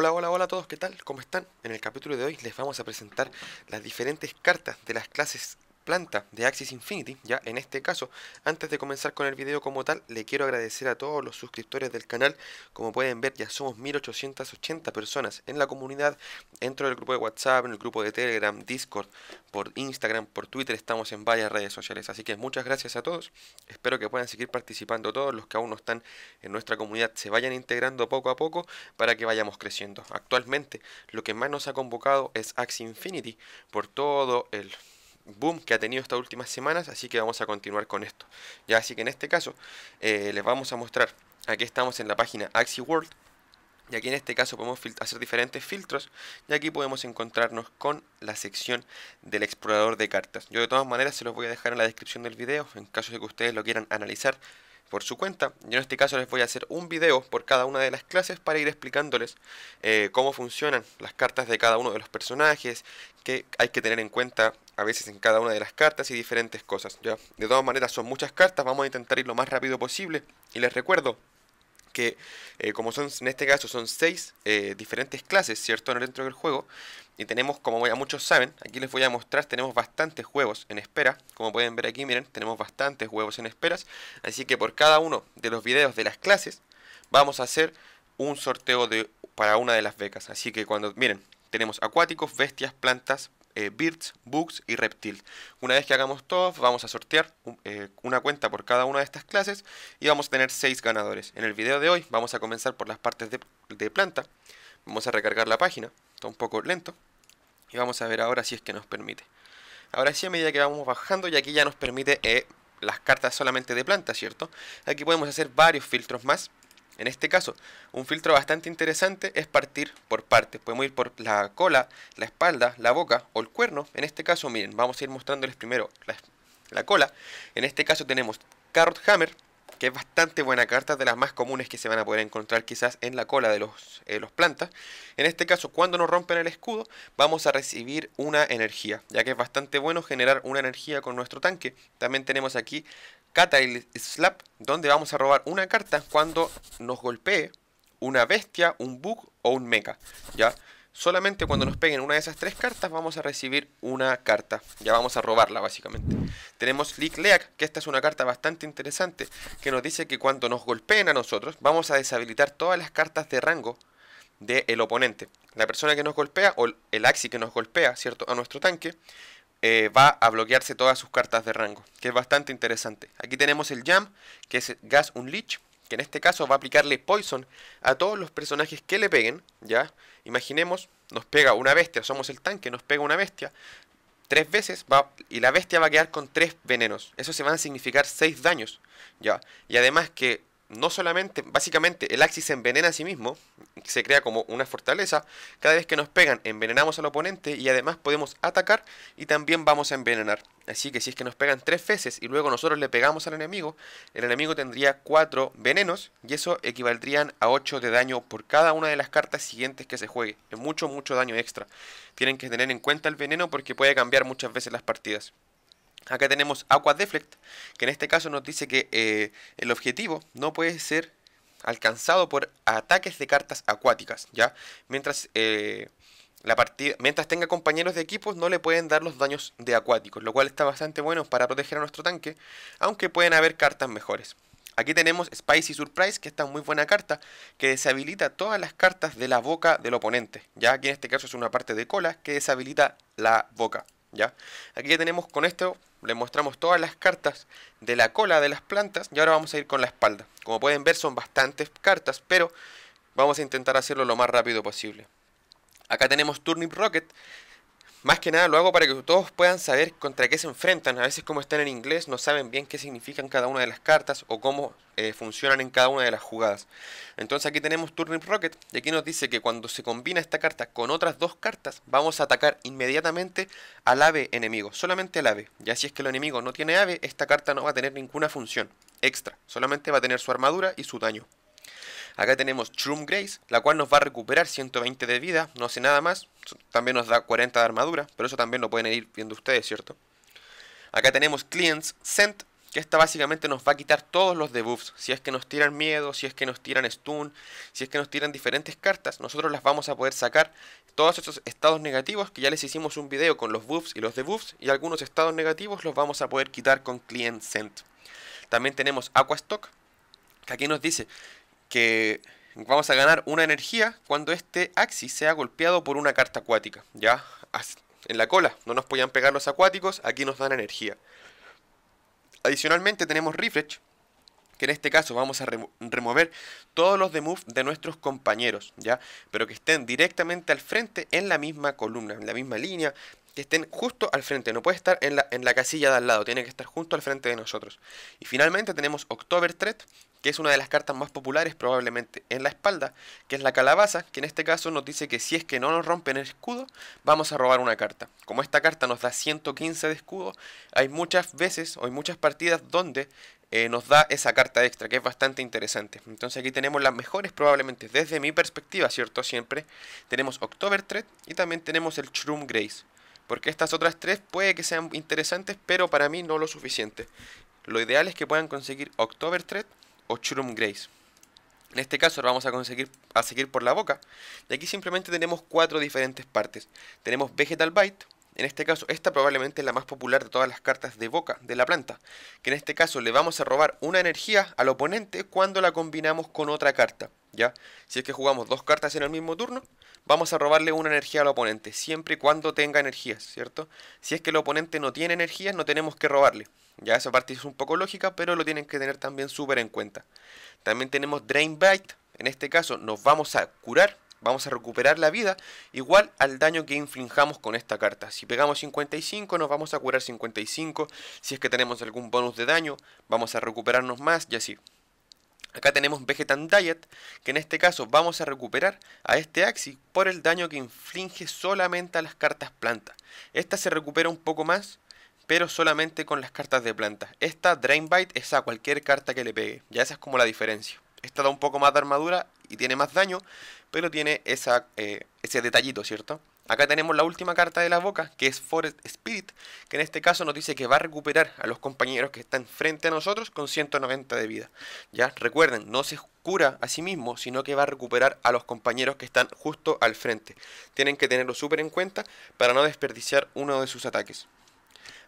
Hola, hola, hola a todos, ¿qué tal? ¿Cómo están? En el capítulo de hoy les vamos a presentar las diferentes cartas de las clases planta de Axis Infinity, ya en este caso, antes de comenzar con el video como tal, le quiero agradecer a todos los suscriptores del canal, como pueden ver ya somos 1880 personas en la comunidad, dentro del grupo de WhatsApp, en el grupo de Telegram, Discord, por Instagram, por Twitter, estamos en varias redes sociales, así que muchas gracias a todos, espero que puedan seguir participando todos, los que aún no están en nuestra comunidad se vayan integrando poco a poco para que vayamos creciendo. Actualmente lo que más nos ha convocado es Axis Infinity por todo el boom que ha tenido estas últimas semanas, así que vamos a continuar con esto. Ya, así que en este caso eh, les vamos a mostrar, aquí estamos en la página AxiWorld World, y aquí en este caso podemos hacer diferentes filtros y aquí podemos encontrarnos con la sección del explorador de cartas. Yo de todas maneras se los voy a dejar en la descripción del video en caso de que ustedes lo quieran analizar por su cuenta. Yo en este caso les voy a hacer un video por cada una de las clases para ir explicándoles eh, cómo funcionan las cartas de cada uno de los personajes, que hay que tener en cuenta a veces en cada una de las cartas y diferentes cosas. ¿ya? De todas maneras son muchas cartas, vamos a intentar ir lo más rápido posible. Y les recuerdo que eh, como son en este caso son seis eh, diferentes clases, ¿cierto? Dentro del juego. Y tenemos, como ya muchos saben, aquí les voy a mostrar, tenemos bastantes juegos en espera. Como pueden ver aquí, miren, tenemos bastantes juegos en esperas. Así que por cada uno de los videos de las clases, vamos a hacer un sorteo de, para una de las becas. Así que cuando, miren, tenemos acuáticos, bestias, plantas, eh, Birds, Books y reptiles Una vez que hagamos todos, vamos a sortear eh, una cuenta por cada una de estas clases y vamos a tener 6 ganadores. En el video de hoy vamos a comenzar por las partes de, planta. Vamos a recargar la página, está un poco lento. Y vamos a ver ahora si es que nos permite. Ahora sí, a medida que vamos bajando, y aquí ya nos permite eh, las cartas solamente de planta, ¿cierto? Aquí podemos hacer varios filtros más. En este caso, un filtro bastante interesante es partir por partes. Podemos ir por la cola, la espalda, la boca o el cuerno. En este caso, miren, vamos a ir mostrándoles primero la, cola. En este caso tenemos Carrot Hammer, que es bastante buena carta, de las más comunes que se van a poder encontrar quizás en la cola de eh, los plantas. En este caso, cuando nos rompen el escudo, vamos a recibir una energía, ya que es bastante bueno generar una energía con nuestro tanque. También tenemos aquí y Slap, donde vamos a robar una carta cuando nos golpee una bestia, un bug o un mecha, ¿ya? Solamente cuando nos peguen una de esas tres cartas vamos a recibir una carta. Ya vamos a robarla básicamente. Tenemos Leak Leak, que esta es una carta bastante interesante, que nos dice que cuando nos golpeen a nosotros vamos a deshabilitar todas las cartas de rango del el oponente. La persona que nos golpea o el Axi que nos golpea, ¿cierto? A nuestro tanque eh, va a bloquearse todas sus cartas de rango, que es bastante interesante. Aquí tenemos el Jam, que es Gas un Leech, que en este caso va a aplicarle Poison a todos los personajes que le peguen, ¿ya? Imaginemos, nos pega una bestia, somos el tanque, nos pega una bestia, tres veces va, y la bestia va a quedar con tres venenos. Eso se van a significar seis daños, ¿ya? Y además que no solamente, básicamente el Axis se envenena a sí mismo, se crea como una fortaleza, cada vez que nos pegan envenenamos al oponente y además podemos atacar y también vamos a envenenar. Así que si es que nos pegan tres veces y luego nosotros le pegamos al enemigo, el enemigo tendría cuatro venenos y eso equivaldrían a 8 de daño por cada una de las cartas siguientes que se juegue. Es mucho, mucho daño extra. Tienen que tener en cuenta el veneno porque puede cambiar muchas veces las partidas. Acá tenemos Aqua Deflect, que en este caso nos dice que eh, el objetivo no puede ser alcanzado por ataques de cartas acuáticas, ¿ya? Mientras, eh, la partida, mientras tenga compañeros de equipo no le pueden dar los daños de acuáticos, lo cual está bastante bueno para proteger a nuestro tanque, aunque pueden haber cartas mejores. Aquí tenemos Spicy Surprise, que es muy buena carta, que deshabilita todas las cartas de la boca del oponente. Ya aquí en este caso es una parte de cola que deshabilita la boca. ¿ya? Aquí ya tenemos con esto, le mostramos todas las cartas de la cola de las plantas y ahora vamos a ir con la espalda. Como pueden ver son bastantes cartas, pero vamos a intentar hacerlo lo más rápido posible. Acá tenemos Turnip Rocket, más que nada lo hago para que todos puedan saber contra qué se enfrentan. A veces como están en inglés no saben bien qué significan cada una de las cartas o cómo eh, funcionan en cada una de las jugadas. Entonces aquí tenemos Turnip Rocket y aquí nos dice que cuando se combina esta carta con otras dos cartas vamos a atacar inmediatamente al ave enemigo, solamente al ave. Ya si es que el enemigo no tiene ave, esta carta no va a tener ninguna función extra, solamente va a tener su armadura y su daño. Acá tenemos Shroom Grace, la cual nos va a recuperar 120 de vida, no hace nada más. También nos da 40 de armadura, pero eso también lo pueden ir viendo ustedes, ¿cierto? Acá tenemos Clients Sent, que esta básicamente nos va a quitar todos los debuffs. Si es que nos tiran miedo, si es que nos tiran stun, si es que nos tiran diferentes cartas, nosotros las vamos a poder sacar. Todos esos estados negativos, que ya les hicimos un video con los buffs y los debuffs, y algunos estados negativos los vamos a poder quitar con Client Sent. También tenemos Stock, que aquí nos dice que vamos a ganar una energía cuando este Axis sea golpeado por una carta acuática. Ya, en la cola, no nos podían pegar los acuáticos, aquí nos dan energía. Adicionalmente tenemos Refresh, que en este caso vamos a remover todos los move de nuestros compañeros, ¿ya? Pero que estén directamente al frente en la misma columna, en la misma línea, que estén justo al frente, no puede estar en la, casilla de al lado, tiene que estar justo al frente de nosotros. Y finalmente tenemos October Threat, que es una de las cartas más populares probablemente en la espalda, que es la calabaza, que en este caso nos dice que si es que no nos rompen el escudo, vamos a robar una carta. Como esta carta nos da 115 de escudo, hay muchas veces o hay muchas partidas donde eh, nos da esa carta extra, que es bastante interesante. Entonces aquí tenemos las mejores probablemente desde mi perspectiva, ¿cierto? Siempre tenemos October Threat y también tenemos el Shroom Grace. Porque estas otras tres puede que sean interesantes, pero para mí no lo suficiente. Lo ideal es que puedan conseguir October Thread o Churum Grace. En este caso vamos a conseguir a seguir por la boca. Y aquí simplemente tenemos cuatro diferentes partes. Tenemos Vegetal Bite, en este caso, esta probablemente es la más popular de todas las cartas de boca de la planta, que en este caso le vamos a robar una energía al oponente cuando la combinamos con otra carta. ¿Ya? Si es que jugamos dos cartas en el mismo turno, vamos a robarle una energía al oponente, siempre y cuando tenga energías, ¿cierto? Si es que el oponente no tiene energías, no tenemos que robarle. Ya esa parte es un poco lógica, pero lo tienen que tener también súper en cuenta. También tenemos Drain Bite, en este caso nos vamos a curar, vamos a recuperar la vida igual al daño que inflijamos con esta carta. Si pegamos 55 nos vamos a curar 55, si es que tenemos algún bonus de daño vamos a recuperarnos más y así. Acá tenemos Vegetan Diet, que en este caso vamos a recuperar a este Axi por el daño que inflige solamente a las cartas planta. Esta se recupera un poco más, pero solamente con las cartas de planta. Esta Drain Bite es a cualquier carta que le pegue, ya esa es como la diferencia. Esta da un poco más de armadura y tiene más daño, pero tiene eh, ese detallito, ¿cierto? Acá tenemos la última carta de la boca, que es Forest Spirit, que en este caso nos dice que va a recuperar a los compañeros que están frente a nosotros con 190 de vida. Ya, recuerden, no se cura a sí mismo, sino que va a recuperar a los compañeros que están justo al frente. Tienen que tenerlo súper en cuenta para no desperdiciar uno de sus ataques.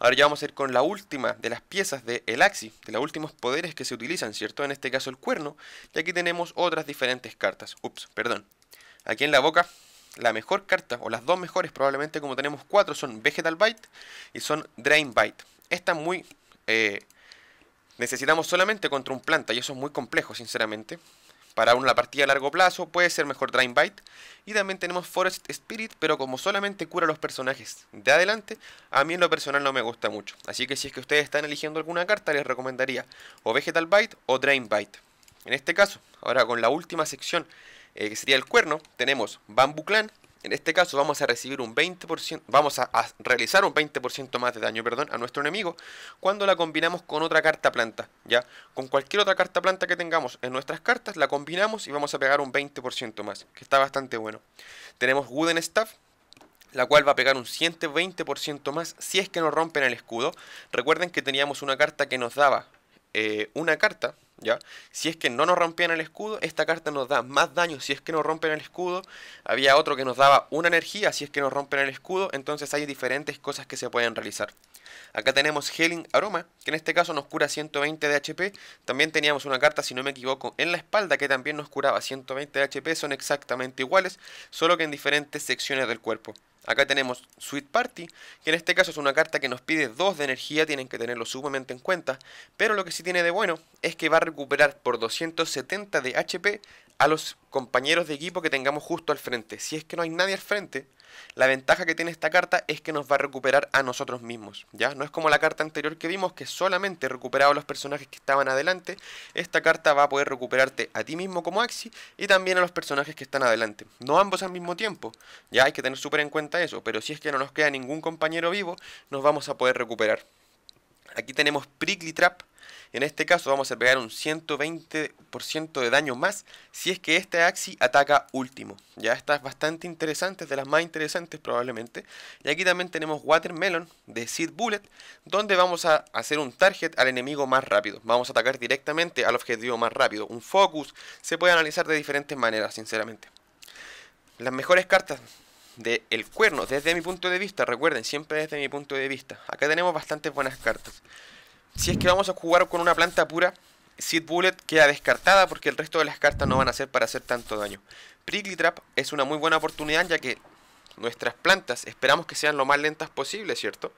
Ahora ya vamos a ir con la última de las piezas de el Axi, de los últimos poderes que se utilizan, ¿cierto? En este caso el cuerno, y aquí tenemos otras diferentes cartas. Ups, perdón. Aquí en la boca, la mejor carta, o las dos mejores probablemente, como tenemos cuatro, son Vegetal Bite y son Drain Bite. Están muy... Eh, necesitamos solamente contra un planta, y eso es muy complejo, sinceramente. Para una partida a largo plazo puede ser mejor Drain Bite. Y también tenemos Forest Spirit, pero como solamente cura los personajes de adelante, a mí en lo personal no me gusta mucho. Así que si es que ustedes están eligiendo alguna carta, les recomendaría o Vegetal Bite o Drain Bite. En este caso, ahora con la última sección, eh, que sería el cuerno, tenemos Bamboo Clan, en este caso vamos a recibir un 20%, vamos a, realizar un 20% más de daño, perdón, a nuestro enemigo cuando la combinamos con otra carta planta, ¿ya? Con cualquier otra carta planta que tengamos en nuestras cartas, la combinamos y vamos a pegar un 20% más, que está bastante bueno. Tenemos Wooden Staff, la cual va a pegar un 120% más si es que nos rompen el escudo. Recuerden que teníamos una carta que nos daba eh, una carta si es que no nos rompían el escudo, esta carta nos da más daño si es que nos rompen el escudo. Había otro que nos daba una energía si es que nos rompen el escudo, entonces hay diferentes cosas que se pueden realizar. Acá tenemos Healing Aroma, que en este caso nos cura 120 de HP. También teníamos una carta, si no me equivoco, en la espalda que también nos curaba 120 de HP. Son exactamente iguales, solo que en diferentes secciones del cuerpo. Acá tenemos Sweet Party, que en este caso es una carta que nos pide 2 de energía, tienen que tenerlo sumamente en cuenta, pero lo que sí tiene de bueno es que va a recuperar por 270 de HP a los compañeros de equipo que tengamos justo al frente. Si es que no hay nadie al frente, la ventaja que tiene esta carta es que nos va a recuperar a nosotros mismos, ¿ya? No es como la carta anterior que vimos que solamente recuperaba a los personajes que estaban adelante, esta carta va a poder recuperarte a ti mismo como Axi y también a los personajes que están adelante. No ambos al mismo tiempo, ya hay que tener súper en cuenta eso, pero si es que no nos queda ningún compañero vivo, nos vamos a poder recuperar. Aquí tenemos Prickly Trap. En este caso vamos a pegar un 120% de daño más si es que este Axi ataca último. Ya está bastante interesantes, de las más interesantes probablemente. Y aquí también tenemos Watermelon de Seed Bullet, donde vamos a hacer un target al enemigo más rápido. Vamos a atacar directamente al objetivo más rápido. Un focus se puede analizar de diferentes maneras, sinceramente. Las mejores cartas del el cuerno, desde mi punto de vista, recuerden, siempre desde mi punto de vista. Acá tenemos bastantes buenas cartas. Si es que vamos a jugar con una planta pura, Seed Bullet queda descartada porque el resto de las cartas no van a ser para hacer tanto daño. Prickly Trap es una muy buena oportunidad ya que nuestras plantas esperamos que sean lo más lentas posible, ¿cierto?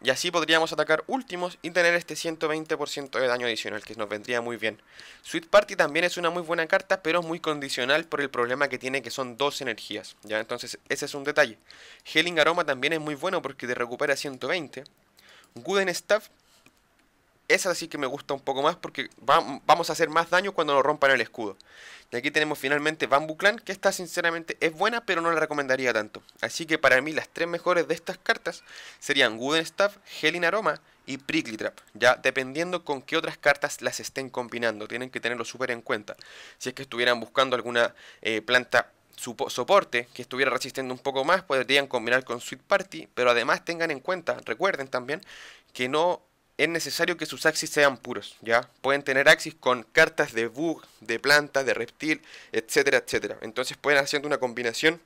Y así podríamos atacar últimos y tener este 120% de daño adicional que nos vendría muy bien. Sweet Party también es una muy buena carta, pero es muy condicional por el problema que tiene que son dos energías. ¿ya? Entonces ese es un detalle. Healing Aroma también es muy bueno porque te recupera 120. Gooden Staff esa sí que me gusta un poco más porque vamos a hacer más daño cuando nos rompan el escudo. Y aquí tenemos finalmente Bambu Clan, que esta sinceramente es buena, pero no la recomendaría tanto. Así que para mí las tres mejores de estas cartas serían Wooden Staff, Helin Aroma y Prickly Trap. Ya dependiendo con qué otras cartas las estén combinando, tienen que tenerlo súper en cuenta. Si es que estuvieran buscando alguna eh, planta soporte que estuviera resistiendo un poco más, podrían combinar con Sweet Party, pero además tengan en cuenta, recuerden también, que no es necesario que sus axis sean puros, ¿ya? Pueden tener axis con cartas de bug, de planta, de reptil, etcétera, etcétera. Entonces pueden haciendo una combinación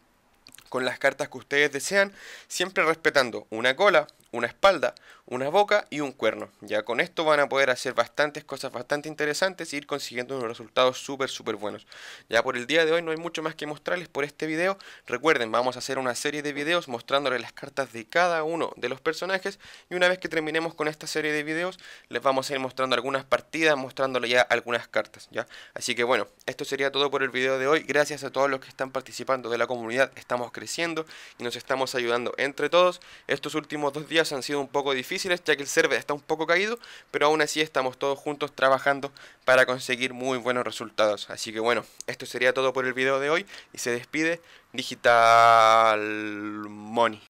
con las cartas que ustedes desean, siempre respetando una cola, una espalda, una boca y un cuerno. Ya con esto van a poder hacer bastantes cosas bastante interesantes e ir consiguiendo unos resultados súper súper buenos. Ya por el día de hoy no hay mucho más que mostrarles por este video. Recuerden, vamos a hacer una serie de videos mostrándoles las cartas de cada uno de los personajes y una vez que terminemos con esta serie de videos les vamos a ir mostrando algunas partidas, mostrándoles ya algunas cartas, ¿ya? Así que bueno, esto sería todo por el video de hoy. Gracias a todos los que están participando de la comunidad. Estamos creciendo y nos estamos ayudando entre todos. Estos últimos dos días han sido un poco difíciles ya que el server está un poco caído, pero aún así estamos todos juntos trabajando para conseguir muy buenos resultados. Así que bueno, esto sería todo por el video de hoy y se despide Digital Money.